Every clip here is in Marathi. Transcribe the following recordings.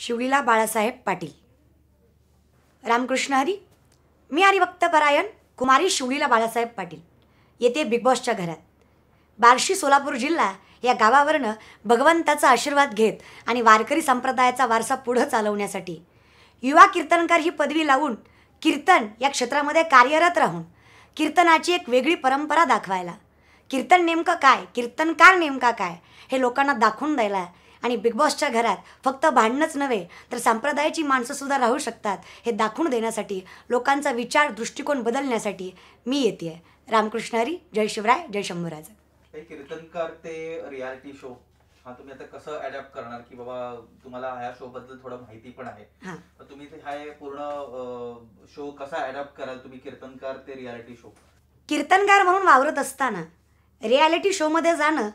शिवलीला बाळासाहेब पाटील रामकृष्ण हरी मी आणि परायण कुमारी शिवलीला बाळासाहेब पाटील येते बिग बॉसच्या घरात बार्शी सोलापूर जिल्हा या गावावरनं भगवंताचा आशीर्वाद घेत आणि वारकरी संप्रदायाचा वारसा पुढं चालवण्यासाठी युवा कीर्तनकार ही पदवी लावून कीर्तन या क्षेत्रामध्ये कार्यरत राहून कीर्तनाची एक वेगळी परंपरा दाखवायला कीर्तन नेमकं काय कीर्तनकार नेमका काय हे लोकांना दाखवून द्यायला आणि बिग बॉसच्या घरात फक्त भांडणंच नव्हे तर संप्रदायाची माणसंसुद्धा राहू शकतात हे दाखवून देण्यासाठी लोकांचा विचार दृष्टिकोन बदलण्यासाठी मी येते आहे रामकृष्णारी जय शिवराय जय शंभूराज कीर्तनकार ते रियालिटी शो हा तुम्ही आता कसं अडॅप्ट करणार की बाबा तुम्हाला ह्या शो बद्दल थोडं माहिती पण आहे तुम्ही हा पूर्ण शो कसा अडॅप्ट कराल तुम्ही कीर्तनकार ते रियालिटी शो कीर्तनकार म्हणून वावरत असताना रियालिटी शोमध्ये जाणं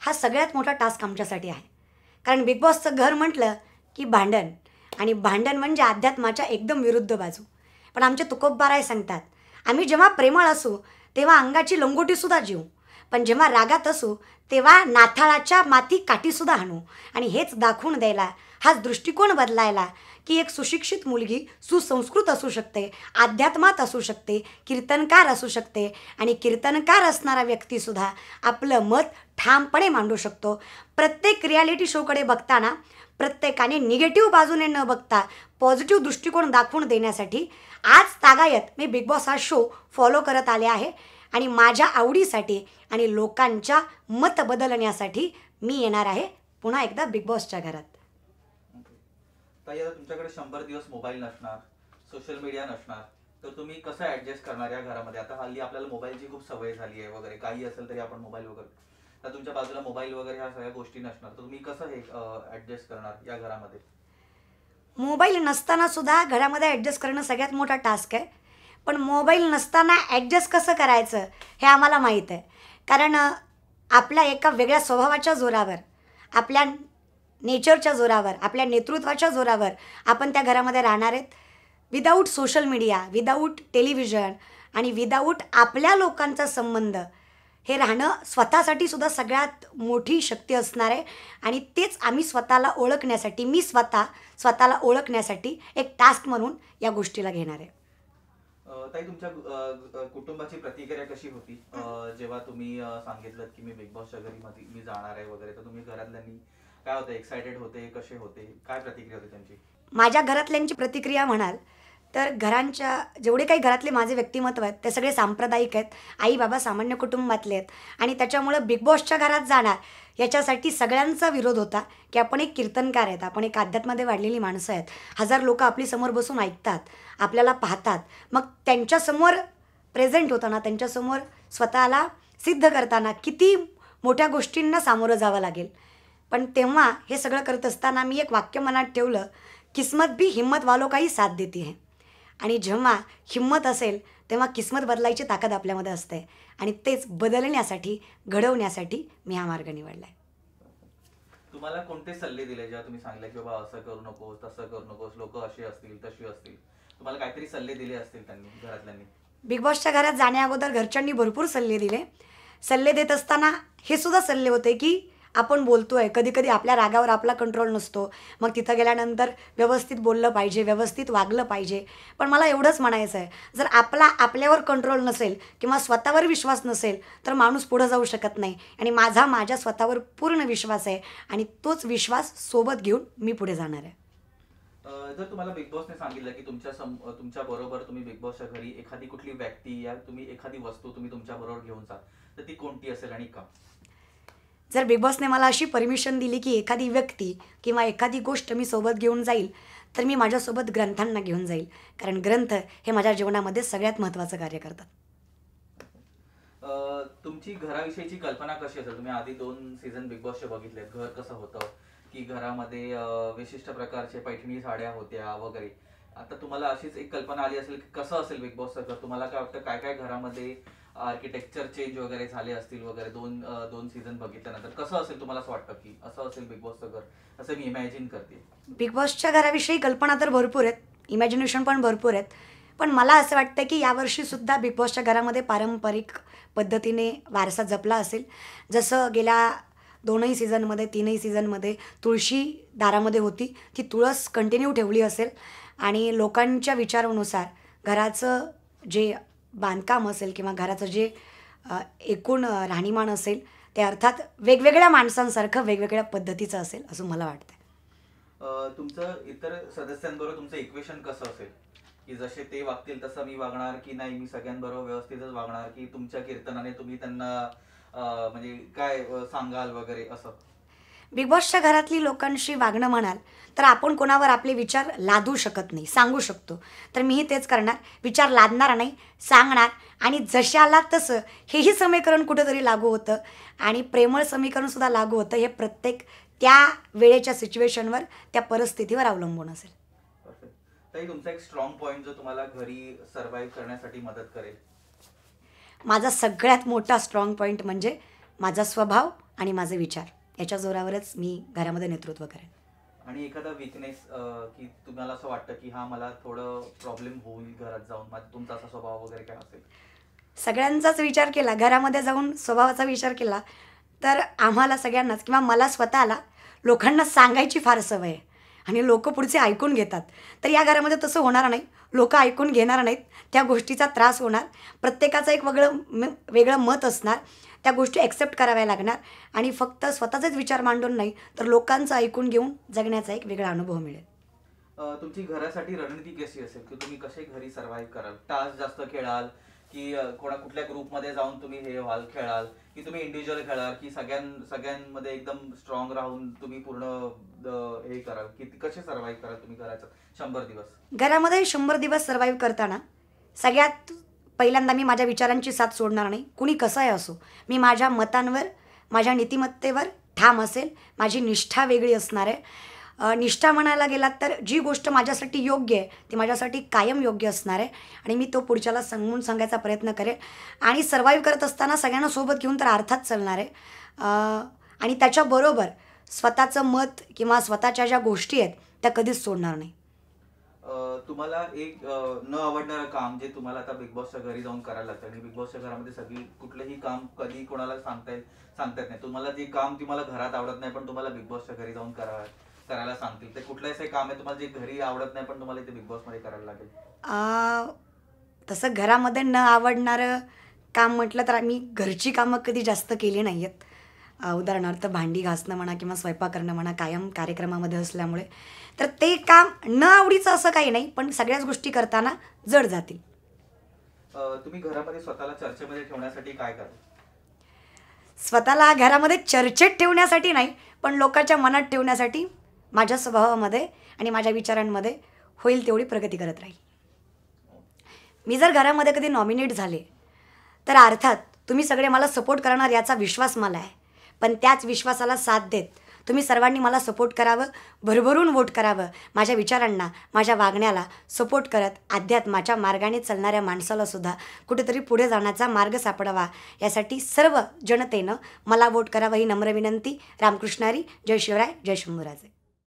हा सगळ्यात मोठा टास्क आमच्यासाठी आहे कारण बिग बॉसचं घर म्हटलं की भांडण आणि भांडण म्हणजे अध्यात्माच्या एकदम विरुद्ध बाजू पण आमचे तुकोबाराय सांगतात आम्ही जेव्हा प्रेमळ असू तेव्हा अंगाची लंगोटीसुद्धा जीव पण जेव्हा रागात असू तेव्हा नाथाळाच्या माती काठीसुद्धा आणू आणि हेच दाखवून द्यायला हाच दृष्टिकोन बदलायला की एक सुशिक्षित मुलगी सुसंस्कृत असू शकते अध्यात्मात असू शकते कीर्तनकार असू शकते आणि कीर्तनकार असणारा व्यक्तीसुद्धा आपलं मत ठामपणे मांडू शकतो प्रत्येक रियालिटी शोकडे बघताना प्रत्येकाने निगेटिव्ह बाजूने न बघता पॉझिटिव्ह दृष्टिकोन दाखवून देण्यासाठी आज तागायत मी बिग बॉस हा शो फॉलो करत आले आहे आणि माझ्या आवडीसाठी आणि लोकांच्या मत बदलण्यासाठी मी येणार आहे पुन्हा एकदा बिग बॉसच्या घरात तुमच्याकडे शंभर दिवस मोबाईल नसणार सोशल मीडिया नसणार तर तुम्ही कसं ऍडजस्ट करणार या घरामध्ये आता हल्ली आपल्याला मोबाईलची खूप सवय झाली आहे वगैरे काही असेल तरी आपण मोबाईल वगैरे तर तुमच्या बाजूला मोबाईल वगैरे ह्या सगळ्या गोष्टी नसणार तर तुम्ही कसं हे ऍडजस्ट करणार या घरामध्ये मोबाईल नसताना सुद्धा घरामध्ये ऍडजस्ट करणं सगळ्यात मोठा टास्क आहे पण मोबाईल नसताना ॲडजस्ट कसं करायचं हे आम्हाला माहीत आहे कारण आपल्या एका वेगळ्या स्वभावाच्या जोरावर आपल्या नेचरच्या जोरावर आपल्या नेतृत्वाच्या जोरावर आपण त्या घरामध्ये राहणार आहेत without social media without television आणि विदाऊट आपल्या लोकांचा संबंध हे राहणं स्वतःसाठी सुद्धा सगळ्यात मोठी शक्ती असणार आहे आणि तेच आम्ही स्वतःला ओळखण्यासाठी मी स्वतः स्वतःला ओळखण्यासाठी एक टास्क म्हणून या गोष्टीला घेणार आहे ताई तुमच्या कुटुंबाची प्रतिक्रिया कशी होती जेव्हा तुम्ही सांगितलं की मी बिग बॉसच्या घरी मी जाणार आहे वगैरे तर तुम्ही घरातल्यांनी काय होतं एक्सायटेड होते कसे होते काय प्रतिक्रिया होती त्यांची माझ्या घरातल्यांची प्रतिक्रिया म्हणाल तर घरांच्या जेवढे काही घरातले माझे व्यक्तिमत्व आहेत ते सगळे सांप्रदायिक आहेत आई बाबा सामान्य कुटुंबातले आहेत आणि त्याच्यामुळं बिग बॉसच्या घरात जाणार याच्यासाठी सगळ्यांचा विरोध होता की आपण एक कीर्तनकार आहेत आपण एक अध्यात्मध्ये वाढलेली माणसं आहेत हजार लोक आपली समोर बसून ऐकतात आपल्याला पाहतात मग त्यांच्यासमोर प्रेझेंट होताना त्यांच्यासमोर स्वतःला सिद्ध करताना किती मोठ्या गोष्टींना सामोरं जावं लागेल पण तेव्हा हे सगळं करत असताना मी एक वाक्य मनात ठेवलं किस्मत भी हिम्मत काही साथ देते है आणि जेव्हा हिंमत असेल तेव्हा किस्मत बदलायची ताकद आपल्यामध्ये असते आणि तेच बदलण्यासाठी घडवण्यासाठी मी हा मार्ग निवडलाय तुम्हाला कोणते सल्ले दिले जेव्हा तुम्ही सांगले की बाबा असं करू नकोस तसं करू नकोस लोक असे असतील तशी असतील तुम्हाला काहीतरी सल्ले दिले असतील त्यांनी घरातल्यांनी बिग बॉसच्या घरात जाण्या अगोदर घरच्यांनी भरपूर सल्ले दिले सल्ले देत असताना हे सुद्धा सल्ले होते की आपण बोलतो आहे कधी कधी आपल्या रागावर आपला कंट्रोल नसतो मग तिथं गेल्यानंतर व्यवस्थित बोललं पाहिजे व्यवस्थित वागलं पाहिजे पण मला एवढंच म्हणायचं आहे जर आपला आपल्यावर कंट्रोल नसेल किंवा स्वतःवर विश्वास नसेल तर माणूस पुढं जाऊ शकत नाही आणि माझा माझ्या स्वतःवर पूर्ण विश्वास आहे आणि तोच विश्वास सोबत घेऊन मी पुढे जाणार आहे जर तुम्हाला बिग बॉसने सांगितलं की तुमच्या सम तुमच्या बरोबर तुम्ही बिग बॉसच्या घरी एखादी कुठली व्यक्ती या तुम्ही एखादी वस्तू तुम्ही तुमच्या बरोबर घेऊन जा तर ती कोणती असेल आणि का जर बिग बॉसने मला अशी परमिशन दिली की एखादी व्यक्ती किंवा एखादी गोष्ट मी सोबत घेऊन जाईल तर मी माझ्यासोबत ग्रंथांना घेऊन जाईल कारण ग्रंथ हे माझ्या जीवनामध्ये सगळ्यात महत्त्वाचं कार्य करतात तुमची घराविषयीची कल्पना कशी असेल तुम्ही आधी दोन सीझन बिग बॉसचे बघितले घर कसं होतं की घरामध्ये विशिष्ट प्रकारचे पैठणी साड्या होत्या वगैरे आता तुम्हाला अशीच एक कल्पना आली असेल की कसं असेल बिग बॉस सगळं तुम्हाला काय वाटतं काय काय घरामध्ये आर्किटेक्चर चेंज वगैरे झाले असतील वगैरे दोन दोन सीझन बघितल्यानंतर कसं असेल तुम्हाला असं वाटतं की असं असेल बिग बॉसचं घर असं मी इमॅजिन करते बिग बॉसच्या घराविषयी कल्पना तर भरपूर आहेत इमॅजिनेशन पण भरपूर आहेत पण मला असं वाटतं की यावर्षी सुद्धा बिग बॉसच्या घरामध्ये पारंपरिक पद्धतीने वारसा जपला असेल जसं गेल्या दोनही सीझनमध्ये तीनही सीझनमध्ये तुळशी दारामध्ये होती ती तुळस कंटिन्यू ठेवली असेल आणि लोकांच्या विचारानुसार घराचं जे बांधकाम असेल किंवा घराचं जे एकूण राहणीमान असेल ते अर्थात वेगवेगळ्या माणसांसारखं वेगवेगळ्या पद्धतीचं असेल असं मला वाटतं तुमचं इतर सदस्यांबरोबर तुमचं इक्वेशन कसं असेल की जसे ते वागतील तसं मी वागणार की नाही मी सगळ्यांबरोबर व्यवस्थितच वागणार की तुमच्या कीर्तनाने तुम्ही त्यांना म्हणजे काय सांगाल वगैरे असं बिग बॉसच्या घरातली लोकांशी वागणं म्हणाल तर आपण कोणावर आपले विचार लादू शकत नाही सांगू शकतो तर मीही तेच करणार विचार लादणार नाही सांगणार आणि जशाला तसं हेही समीकरण कुठंतरी लागू होतं आणि प्रेमळ समीकरणसुद्धा लागू होतं हे प्रत्येक त्या वेळेच्या सिच्युएशनवर त्या परिस्थितीवर अवलंबून असेल तुमचा एक स्ट्रॉंग पॉईंट जो तुम्हाला घरी करण्यासाठी मदत करेल माझा सगळ्यात मोठा स्ट्रॉंग पॉईंट म्हणजे माझा स्वभाव आणि माझे विचार याच्या जोरावरच मी घरामध्ये नेतृत्व करेन आणि एखादा विकनेस की तुम्हाला असं वाटतं की हा मला थोडं प्रॉब्लेम होईल घरात जाऊन तुमचा असा स्वभाव वगैरे काय असेल सगळ्यांचाच विचार केला घरामध्ये जाऊन स्वभावाचा विचार केला तर आम्हाला सगळ्यांनाच किंवा मला स्वतःला लोकांना सांगायची फार सवय आहे आणि लोक पुढचे ऐकून घेतात तर या घरामध्ये तसं होणार नाही लोक ऐकून घेणार नाहीत त्या गोष्टीचा त्रास होणार प्रत्येकाचं एक वेगळं वेगळं मत असणार त्या गोष्टी ॲक्सेप्ट कराव्या लागणार आणि फक्त स्वतःचेच विचार मांडून नाही तर लोकांचं ऐकून घेऊन जगण्याचा एक वेगळा अनुभव मिळेल तुमची घरासाठी रणनीती कशी असेल की तुम्ही कसे घरी सर्व्हाइव्ह कराल टास्क जास्त खेळाल की कोणा कुठल्या ग्रुपमध्ये जाऊन तुम्ही हे व्हाल खेळाल की तुम्ही इंडिव्हिज्युअल खेळाल की सगळ्यां सगळ्यांमध्ये एकदम स्ट्रॉंग राहून तुम्ही पूर्ण हे कराल की कसे सर्व्हाइव्ह कराल तुम्ही घराचं शंभर दिवस घरामध्ये शंभर दिवस सर्व्हाइव्ह करताना सगळ्यात पहिल्यांदा मी माझ्या विचारांची साथ सोडणार नाही कुणी कसं आहे असो मी माझ्या मतांवर माझ्या नीतिमत्तेवर ठाम असेल माझी निष्ठा वेगळी असणार आहे निष्ठा म्हणायला गेलात तर जी गोष्ट माझ्यासाठी योग्य आहे ती माझ्यासाठी कायम योग्य असणार आहे आणि मी तो पुढच्याला सांगून सांगायचा प्रयत्न करेल आणि सर्वाईव्ह करत असताना सगळ्यांना सोबत घेऊन तर अर्थात चालणार आहे आणि त्याच्याबरोबर स्वतःचं मत किंवा स्वतःच्या ज्या गोष्टी आहेत त्या कधीच सोडणार नाही तुम्हाला एक न आवडणारं काम जे तुम्हाला आता बिग बॉसच्या घरी जाऊन करायला लागतं आणि बिग बॉसच्या घरामध्ये सगळी कुठलंही काम कधी कोणाला सांगता येईल सांगता येत नाही तुम्हाला जे काम तुम्हाला घरात आवडत नाही पण तुम्हाला बिग बॉसच्या घरी जाऊन करा करायला सांगतील ते कुठलंही काम आहे तुम्हाला जे घरी आवडत नाही पण तुम्हाला इथे बिग बॉसमध्ये करायला लागेल तसं घरामध्ये न आवडणारं काम म्हटलं तर आम्ही घरची कामं कधी जास्त केली नाहीयेत उदाहरणार्थ भांडी घासणं म्हणा किंवा स्वयंपाक करणं म्हणा कायम कार्यक्रमामध्ये असल्यामुळे तर ते काम न आवडीचं असं काही नाही पण सगळ्याच गोष्टी करताना जड जातील तुम्ही स्वतःला चर्चेमध्ये ठेवण्यासाठी काय स्वतःला घरामध्ये चर्चेत ठेवण्यासाठी नाही पण लोकांच्या मनात ठेवण्यासाठी माझ्या स्वभावामध्ये आणि माझ्या विचारांमध्ये होईल तेवढी प्रगती करत राहील मी जर घरामध्ये कधी नॉमिनेट झाले तर अर्थात तुम्ही सगळे मला सपोर्ट करणार याचा विश्वास मला आहे पण त्याच विश्वासाला साथ देत तुम्ही सर्वांनी मला सपोर्ट करावं भरभरून वोट करावं माझ्या विचारांना माझ्या वागण्याला सपोर्ट करत अध्यात्माच्या मार्गाने चालणाऱ्या माणसालासुद्धा कुठेतरी पुढे जाण्याचा मार्ग सापडावा यासाठी सर्व जनतेनं मला वोट करावं ही नम्र विनंती रामकृष्णारी जय शिवराय जय शंभूराजे